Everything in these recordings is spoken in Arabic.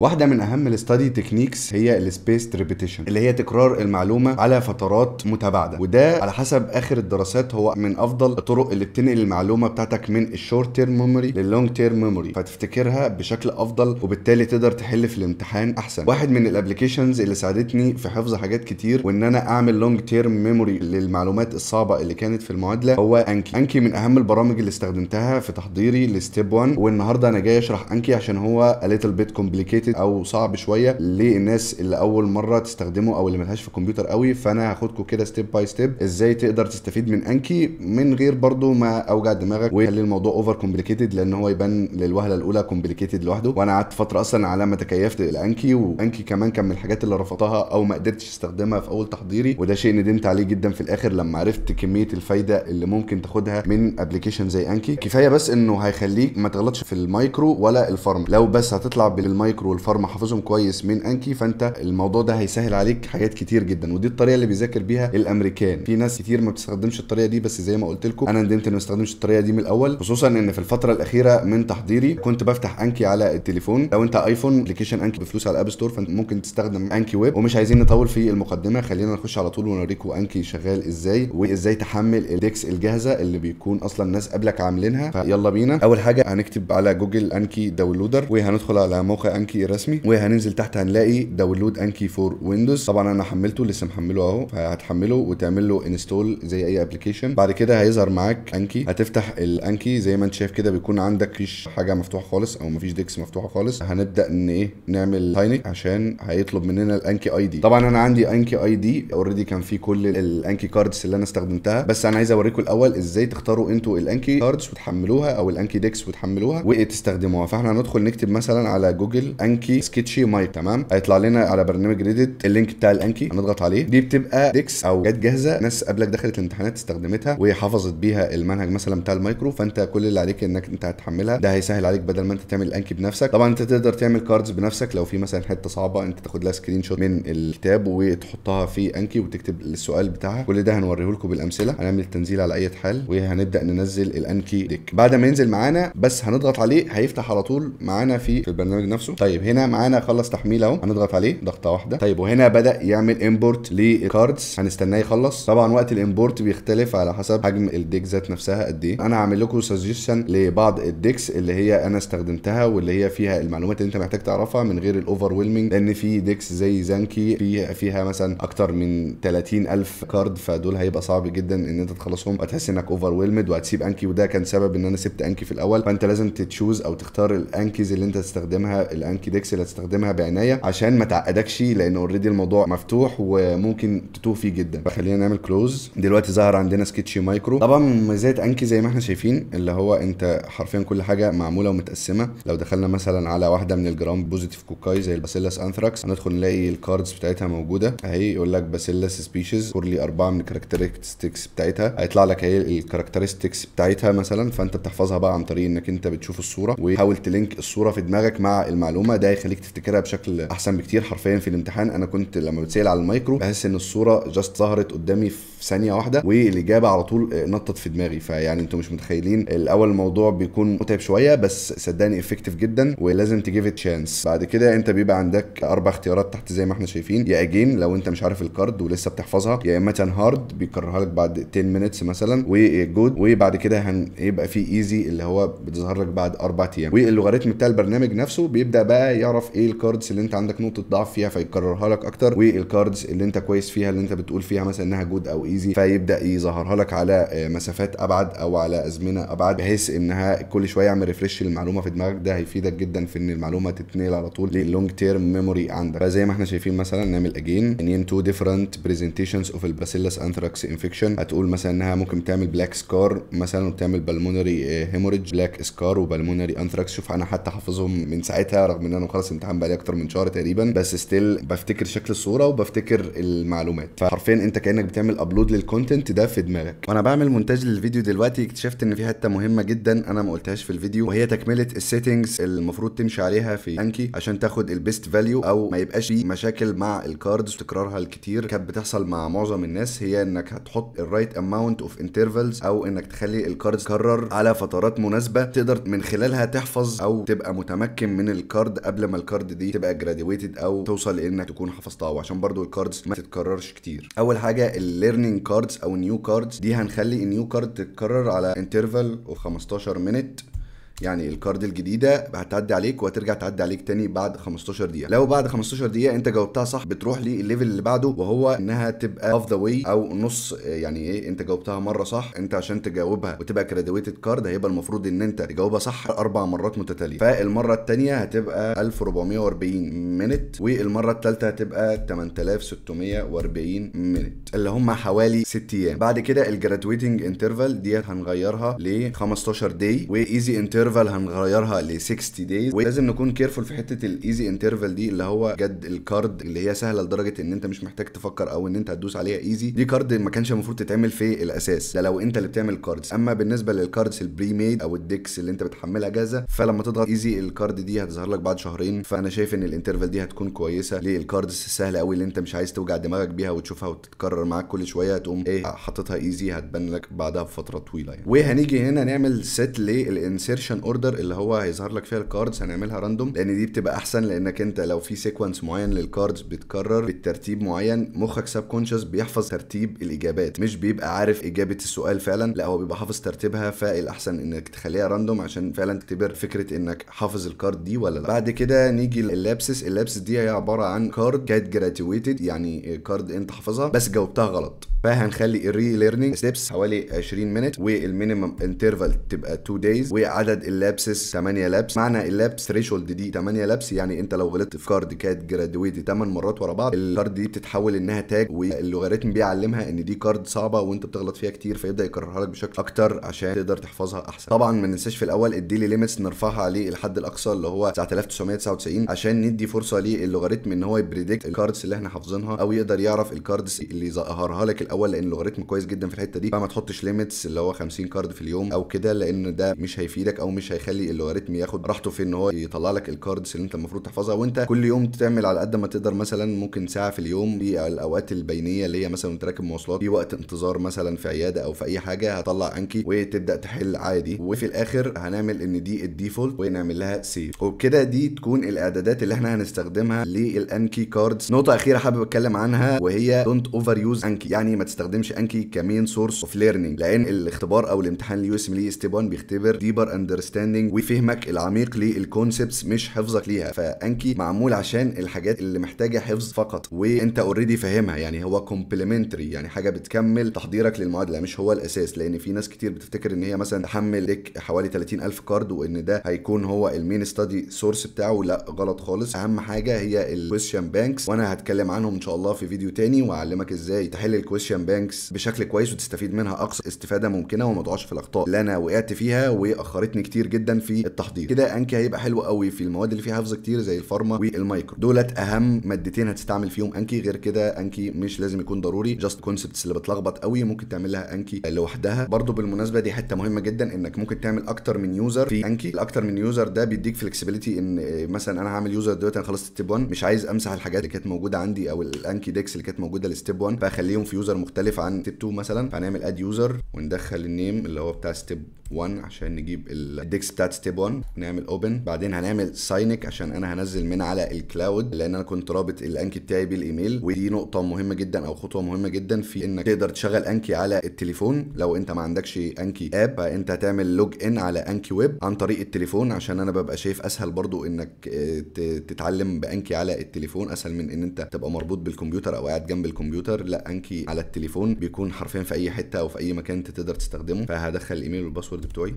واحدة من أهم الستادي تكنيكس هي السبيس ريبيتيشن اللي هي تكرار المعلومة على فترات متباعدة وده على حسب آخر الدراسات هو من أفضل الطرق اللي بتنقل المعلومة بتاعتك من الشورت تيرم ميموري لللونج تيرم ميموري فتفتكرها بشكل أفضل وبالتالي تقدر تحل في الامتحان أحسن واحد من الابلكيشنز اللي ساعدتني في حفظ حاجات كتير وإن أنا أعمل لونج تيرم ميموري للمعلومات الصعبة اللي كانت في المعادلة هو أنكي أنكي من أهم البرامج اللي استخدمتها في تحضيري لستيب 1 والنهاردة أنا جاي أشرح أنكي عشان هو a little bit complicated كومبليكيتد او صعب شويه للناس اللي اول مره تستخدمه او اللي ملهاش في الكمبيوتر قوي فانا هاخدكم كده ستيب باي ستيب ازاي تقدر تستفيد من انكي من غير برضو ما اوجع دماغك ويخلي الموضوع اوفر كومبليكيتد لان هو يبان للوهله الاولى كومبليكيتد لوحده وانا قعدت فتره اصلا على ما تكيفت الانكي وانكي كمان كان من الحاجات اللي رفضتها او ما قدرتش استخدمها في اول تحضيري وده شيء ندمت عليه جدا في الاخر لما عرفت كميه الفايده اللي ممكن تاخدها من ابلكيشن زي انكي كفايه بس انه هيخليك ما تغلطش في المايكرو ولا الفارم لو بس هتطلع بالمايكرو والفارما حافظهم كويس من انكي فانت الموضوع ده هيسهل عليك حاجات كتير جدا ودي الطريقه اللي بيذاكر بيها الامريكان في ناس كتير ما بتستخدمش الطريقه دي بس زي ما قلت لكم انا ندمت اني ما استخدمش الطريقه دي من الاول خصوصا ان في الفتره الاخيره من تحضيري كنت بفتح انكي على التليفون لو انت ايفون ابلكيشن انكي بفلوس على الاب ستور فانت ممكن تستخدم انكي ويب ومش عايزين نطول في المقدمه خلينا نخش على طول ونوريكم انكي شغال ازاي وازاي تحمل الديكس الجاهزه اللي بيكون اصلا الناس قبلك عاملينها فيلا بينا اول حاجه هنكتب على جوجل انكي داونلودر وهندخل على موقع انكي رسمي وهننزل تحت هنلاقي داونلود انكي فور ويندوز طبعا انا حملته لسه محمله اهو فهتحمله وتعمل له انستول زي اي ابلكيشن بعد كده هيظهر معاك انكي هتفتح الانكي زي ما انت شايف كده بيكون عندك مفيش حاجه مفتوحه خالص او مفيش ديكس مفتوحه خالص هنبدا ان ايه نعمل هاينك عشان هيطلب مننا الانكي اي دي طبعا انا عندي انكي اي دي اوريدي كان فيه كل الانكي كاردز اللي انا استخدمتها بس انا عايز اوريكم الاول ازاي تختاروا انتوا الانكي كاردز وتحملوها او الانكي ديكس وتحملوها وتستخدموها فاحنا هندخل نكتب مثلا على جوجل انكي انكي سكتشي ماي تمام هيطلع لنا على برنامج ريدت اللينك بتاع الانكي هنضغط عليه دي بتبقى ديكس او جت جاهزه ناس قبلك دخلت الامتحانات استخدمتها وحفظت بيها المنهج مثلا بتاع المايكرو فانت كل اللي عليك انك انت هتحملها ده هيسهل عليك بدل ما انت تعمل الانكي بنفسك طبعا انت تقدر تعمل كاردز بنفسك لو في مثلا حته صعبه انت تاخد لها سكرين شوت من الكتاب وتحطها في انكي وتكتب السؤال بتاعها كل ده هنوريه لكم بالامثله هنعمل التنزيل على اي حال وهنبدا ننزل الانكي ديك بعد ما ينزل معانا بس هنضغط عليه هيفتح على طول معانا في البرنامج نفسه طيب هنا معانا خلص تحميل اهو هنضغط عليه ضغطه واحده طيب وهنا بدا يعمل امبورت للكاردز هنستناه يخلص طبعا وقت الامبورت بيختلف على حسب حجم الديك ذات نفسها قد ايه انا هعمل لكم سجيشن لبعض الديكس اللي هي انا استخدمتها واللي هي فيها المعلومات اللي انت محتاج تعرفها من غير الاوفر لان في ديكس زي زانكي فيها فيها مثلا اكتر من 30000 كارد فدول هيبقى صعب جدا ان انت تخلصهم وتحس انك اوفر وهتسيب انكي وده كان سبب ان انا سبت انكي في الاول فانت لازم تتشوز او تختار الانكيز اللي انت تستخدمها الانكي ديكس اللي هتستخدمها بعنايه عشان ما تعقدكش لان اوريدي الموضوع مفتوح وممكن تتوه فيه جدا فخلينا نعمل كلوز دلوقتي ظهر عندنا سكتش مايكرو طبعا مميزات انكي زي ما احنا شايفين اللي هو انت حرفيا كل حاجه معموله ومتقسمه لو دخلنا مثلا على واحده من الجرام بوزيتيف كوكاي زي الباسيلس انثراكس هندخل نلاقي الكاردز بتاعتها موجوده اهي يقول لك باسيلس سبيشيز كورلي اربعه من الكاركترستكس بتاعتها هيطلع لك اهي الكاركترستكس بتاعتها مثلا فانت بتحفظها بقى عن طريق انك انت بتشوف الصوره وحاول تلينك الصوره في دماغك مع المعلومه ده هيخليك تفتكرها بشكل احسن بكتير حرفيا في الامتحان انا كنت لما بتسال على المايكرو بحس ان الصوره جاست ظهرت قدامي في ثانيه واحده والاجابه على طول آه، نطت في دماغي فيعني انتوا مش متخيلين الاول الموضوع بيكون متعب شويه بس صدقني افكتيف جدا ولازم تجيف ات شانس بعد كده انت بيبقى عندك اربع اختيارات تحت زي ما احنا شايفين يا اجين لو انت مش عارف الكارد ولسه بتحفظها يا اما تان هارد بيكررها لك بعد 10 مينتس مثلا وجود وبعد كده هيبقى في ايزي اللي هو بتظهر لك بعد اربع ايام واللوغاريتم بتاع البرنامج نفسه بيبدا بقى يعرف ايه الكاردز اللي انت عندك نقطه ضعف فيها فيكررها لك اكتر والكاردز اللي انت كويس فيها اللي انت بتقول فيها مثلا انها جود او ايزي الانجليزي فيبدا يظهرها لك على آه، مسافات ابعد او على ازمنه ابعد بحيث انها كل شويه يعمل ريفرش للمعلومه في دماغك ده هيفيدك جدا في ان المعلومه تتنقل على طول للونج تيرم ميموري عندك فزي ما احنا شايفين مثلا نعمل اجين نيم تو ديفرنت بريزنتيشنز اوف الباسيلس انثراكس انفكشن هتقول مثلا انها ممكن تعمل بلاك سكار مثلا وبتعمل بالمونري هيموريج بلاك سكار وبالمونري انثراكس شوف انا حتى حافظهم من ساعتها رغم ان انا خلاص امتحان بقالي اكتر من شهر تقريبا بس ستيل بفتكر شكل الصوره وبفتكر المعلومات فحرفيا انت كانك بتعمل ابلود ابلود للكونتنت ده في دماغك وانا بعمل مونتاج للفيديو دلوقتي اكتشفت ان في حته مهمه جدا انا ما قلتهاش في الفيديو وهي تكمله السيتنجز المفروض تمشي عليها في انكي عشان تاخد البيست فاليو او ما يبقاش في مشاكل مع الكاردز تكرارها الكتير كانت بتحصل مع معظم الناس هي انك هتحط الرايت اماونت اوف انترفلز او انك تخلي الكاردز تكرر على فترات مناسبه تقدر من خلالها تحفظ او تبقى متمكن من الكارد قبل ما الكارد دي تبقى جراديويتد او توصل لانك تكون حفظتها وعشان برضو الكاردز ما تتكررش كتير اول حاجه الليرنينج winning cards او new cards دي هنخلي النيو كارد تتكرر على interval of 15 minutes يعني الكارد الجديده هتعدي عليك وهترجع تعدي عليك تاني بعد 15 دقيقه لو بعد 15 دقيقه انت جاوبتها صح بتروح للليفل اللي بعده وهو انها تبقى اوف ذا واي او نص يعني ايه انت جاوبتها مره صح انت عشان تجاوبها وتبقى كريديويتد كارد هيبقى المفروض ان انت تجاوبها صح اربع مرات متتاليه فالمره الثانيه هتبقى 1440 مينت والمره الثالثه هتبقى 8640 مينت اللي هم حوالي 6 ايام بعد كده الجرادويتنج انترفال ديت هنغيرها ل 15 داي وايزي انترفال انترفال هنغيرها ل 60 دايز ولازم نكون كيرفول في حته الايزي انترفال دي اللي هو جد الكارد اللي هي سهله لدرجه ان انت مش محتاج تفكر او ان انت هتدوس عليها ايزي دي كارد ما كانش المفروض تتعمل في الاساس ده لو انت اللي بتعمل كاردز اما بالنسبه للكاردز البري ميد او الديكس اللي انت بتحملها جاهزه فلما تضغط ايزي الكارد دي هتظهر لك بعد شهرين فانا شايف ان الانترفال دي هتكون كويسه للكاردز السهله قوي اللي انت مش عايز توجع دماغك بيها وتشوفها وتتكرر معاك كل شويه هتقوم ايه حاططها ايزي هتبان لك بعدها بفتره طويله يعني وهنيجي هنا نعمل سيت للانسيرشن ان اوردر اللي هو هيظهر لك فيها الكاردز هنعملها راندوم لان دي بتبقى احسن لانك انت لو في سيكونس معين للكاردز بتكرر بالترتيب معين مخك سب كونشس بيحفظ ترتيب الاجابات مش بيبقى عارف اجابه السؤال فعلا لا هو بيبقى حافظ ترتيبها فالاحسن انك تخليها راندوم عشان فعلا تعتبر فكره انك حافظ الكارد دي ولا لا بعد كده نيجي اللابسس اللابسس دي هي عباره عن كارد كانت جراتويتد يعني كارد انت حافظها بس جاوبتها غلط فهنخلي الري ليرنينج ستيبس حوالي 20 مينت والمينيمم انترفال تبقى 2 دايز وعدد اللابسز 8 لابس معنى اللابس ثريشولد دي 8 لابس يعني انت لو غلطت في كارد كات جرادويت 8 مرات ورا بعض الكارد دي بتتحول انها تاج واللوغاريتم بيعلمها ان دي كارد صعبه وانت بتغلط فيها كتير فيبدا يكررها لك بشكل اكتر عشان تقدر تحفظها احسن طبعا ما ننساش في الاول الديلي ليميتس نرفعها عليه الاقصى اللي هو 9999 عشان ندي فرصه للوغاريتم ان هو يبريدكت الكاردز اللي احنا حافظينها او يقدر يعرف الكاردز اللي ظهرها لك الاول لان اللوغاريتم كويس جدا في الحته دي فما تحطش ليميتس اللي هو 50 كارد في اليوم او كده لان ده مش هيفيدك او مش هيخلي اللوغاريتم ياخد راحته في ان هو يطلع لك الكاردز اللي انت المفروض تحفظها وانت كل يوم تعمل على قد ما تقدر مثلا ممكن ساعه في اليوم في الاوقات البينيه اللي هي مثلا انت راكب مواصلات في وقت انتظار مثلا في عياده او في اي حاجه هطلع انكي وتبدا تحل عادي وفي الاخر هنعمل ان دي الديفولت ونعمل لها سيف وبكده دي تكون الاعدادات اللي احنا هنستخدمها للانكي كاردز نقطه اخيره حابب اتكلم عنها وهي دونت اوفر يوز انكي يعني ما تستخدمش انكي كمين سورس اوف ليرنينج لان الاختبار او الامتحان اليو اس ام لي بيختبر ديبر اندرستاندينج وفهمك العميق للكونسبتس مش حفظك ليها فانكي معمول عشان الحاجات اللي محتاجه حفظ فقط وانت اوريدي فاهمها يعني هو كومبلمنتري يعني حاجه بتكمل تحضيرك للمعادله مش هو الاساس لان في ناس كتير بتفتكر ان هي مثلا تحمل لك حوالي 30000 كارد وان ده هيكون هو المين ستادي سورس بتاعه لا غلط خالص اهم حاجه هي الكويشن بانكس وانا هتكلم عنهم ان شاء الله في فيديو تاني واعلمك ازاي تحل الكويشن كريستيان بانكس بشكل كويس وتستفيد منها اقصى استفاده ممكنه وما تقعش في الاخطاء اللي انا وقعت فيها واخرتني كتير جدا في التحضير كده انكي هيبقى حلو قوي في المواد اللي فيها حفظ كتير زي الفارما والمايكرو دولت اهم مادتين هتستعمل فيهم انكي غير كده انكي مش لازم يكون ضروري جاست كونسبتس اللي بتلخبط قوي ممكن تعمل لها انكي لوحدها برضو بالمناسبه دي حته مهمه جدا انك ممكن تعمل اكتر من يوزر في انكي الاكتر من يوزر ده بيديك فلكسبيليتي ان مثلا انا هعمل يوزر دلوقتي انا خلصت ستيب 1 مش عايز امسح الحاجات اللي كانت موجوده عندي او الانكي ديكس اللي كانت موجوده لستيب 1 فاخليهم في يوزر مختلف عن ستيب 2 مثلا فهنعمل اد يوزر وندخل النيم اللي هو بتاع ستيب 1 عشان نجيب الديكس بتاعت ستيب 1 نعمل اوبن بعدين هنعمل ساينك عشان انا هنزل من على الكلاود لان انا كنت رابط الانكي بتاعي بالايميل ودي نقطه مهمه جدا او خطوه مهمه جدا في انك تقدر تشغل انكي على التليفون لو انت ما عندكش انكي اب فانت هتعمل لوج ان على انكي ويب عن طريق التليفون عشان انا ببقى شايف اسهل برضو انك آه، تتعلم بانكي على التليفون اسهل من ان انت تبقى مربوط بالكمبيوتر او قاعد جنب الكمبيوتر لا انكي على التليفون بيكون حرفيا في اي حته او في اي مكان انت تقدر تستخدمه فهدخل الايميل والباسورد produtor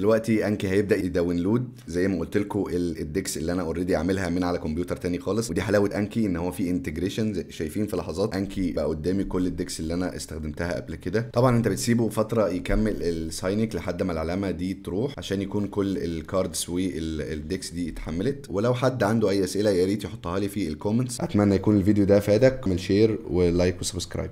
دلوقتي انكي هيبدا يداونلود زي ما قلت لكم الديكس اللي انا اوريدي عاملها من على كمبيوتر تاني خالص ودي حلاوه انكي ان هو في انتجريشن شايفين في لحظات انكي بقى قدامي كل الديكس اللي انا استخدمتها قبل كده طبعا انت بتسيبه فتره يكمل الساينك لحد ما العلامه دي تروح عشان يكون كل الكاردز والديكس دي اتحملت ولو حد عنده اي اسئله يا ريت يحطها لي في الكومنتس اتمنى يكون الفيديو ده فادك اعمل شير ولايك وسبسكرايب